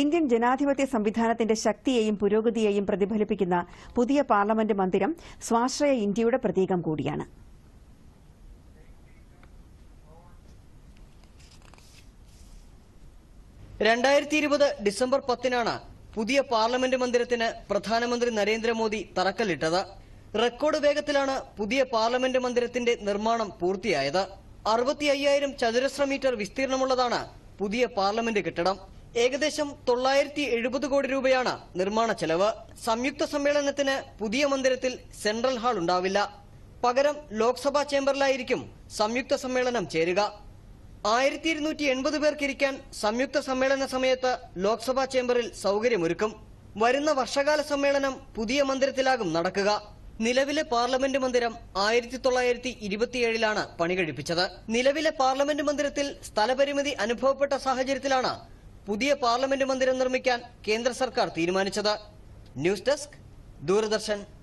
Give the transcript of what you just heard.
Indian ജനാധിപത്യ സംവിധാനത്തിന്റെ ശക്തിയെയും പുരോഗതിയെയും പ്രതിഫലിപ്പിക്കുന്ന പുതിയ പാർലമെന്റ് മന്ദിരം സ്വാശ്രയ ഇന്ത്യയുടെ പ്രതീകം കൂടിയാണ് രണ്ടായിരത്തി ഇരുപത് ഡിസംബർ പത്തിനാണ് പുതിയ പാർലമെന്റ് മന്ദിരത്തിന് പ്രധാനമന്ത്രി നരേന്ദ്രമോദി തറക്കല്ലിട്ടത് റെക്കോർഡ് വേഗത്തിലാണ് പുതിയ പാർലമെന്റ് മന്ദിരത്തിന്റെ നിർമ്മാണം പൂർത്തിയായത് അറുപത്തി അയ്യായിരം ചതുരശ്ര മീറ്റർ വിസ്തീർണമുള്ളതാണ് പുതിയ പാർലമെന്റ് കെട്ടിടം ഏകദേശം തൊള്ളായിരത്തി എഴുപത് കോടി രൂപയാണ് നിർമ്മാണ ചെലവ് സംയുക്ത സമ്മേളനത്തിന് പുതിയ മന്ദിരത്തിൽ സെൻട്രൽ ഹാൾ ഉണ്ടാവില്ല പകരം ലോക്സഭാ ചേംബറിലായിരിക്കും സംയുക്ത സമ്മേളനം ചേരുക ആയിരത്തി ഇരുന്നൂറ്റി എൺപത് പേർക്കിരിക്കാൻ സംയുക്ത സമ്മേളന സമയത്ത് ലോക്സഭാ ചേംബറിൽ സൗകര്യമൊരുക്കും വരുന്ന വർഷകാല സമ്മേളനം പുതിയ മന്ദിരത്തിലാകും നടക്കുക നിലവിലെ പാർലമെന്റ് മന്ദിരം ആയിരത്തി തൊള്ളായിരത്തി ഇരുപത്തിയേഴിലാണ് പണികഴിപ്പിച്ചത് നിലവിലെ പാർലമെന്റ് മന്ദിരത്തിൽ സ്ഥലപരിമിതി അനുഭവപ്പെട്ട സാഹചര്യത്തിലാണ് പുതിയ പാർലമെന്റ് മന്ദിരം നിർമ്മിക്കാൻ കേന്ദ്ര സർക്കാർ തീരുമാനിച്ചത് ന്യൂസ് ഡെസ്ക് ദൂരദർശൻ